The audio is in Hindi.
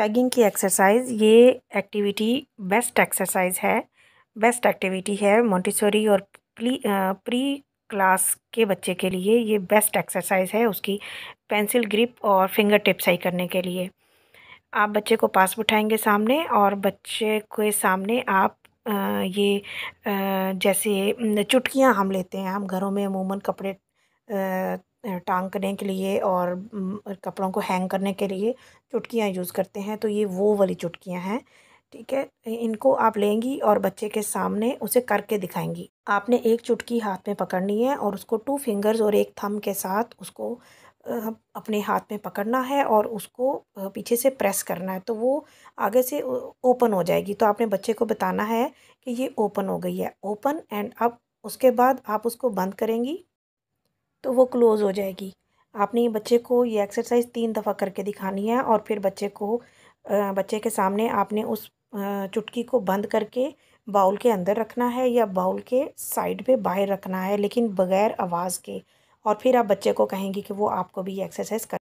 पैगिंग की एक्सरसाइज ये एक्टिविटी बेस्ट एक्सरसाइज है बेस्ट एक्टिविटी है मोटिसोरी और प्री प्री क्लास के बच्चे के लिए ये बेस्ट एक्सरसाइज है उसकी पेंसिल ग्रिप और फिंगर टिप सही करने के लिए आप बच्चे को पास बिठाएंगे सामने और बच्चे के सामने आप ये जैसे चुटकियां हम लेते हैं हम घरों में अमूमन कपड़े टांगने के लिए और कपड़ों को हैंग करने के लिए चुटकियाँ यूज़ करते हैं तो ये वो वाली चुटकियाँ हैं ठीक है इनको आप लेंगी और बच्चे के सामने उसे करके दिखाएंगी आपने एक चुटकी हाथ में पकड़नी है और उसको टू फिंगर्स और एक थम के साथ उसको अपने हाथ में पकड़ना है और उसको पीछे से प्रेस करना है तो वो आगे से ओपन हो जाएगी तो आपने बच्चे को बताना है कि ये ओपन हो गई है ओपन एंड अब उसके बाद आप उसको बंद करेंगी तो वो क्लोज़ हो जाएगी आपने बच्चे को ये एक्सरसाइज तीन दफ़ा करके दिखानी है और फिर बच्चे को बच्चे के सामने आपने उस चुटकी को बंद करके बाउल के अंदर रखना है या बाउल के साइड पे बाहर रखना है लेकिन बग़ैर आवाज़ के और फिर आप बच्चे को कहेंगी कि वो आपको भी ये एक्सरसाइज कर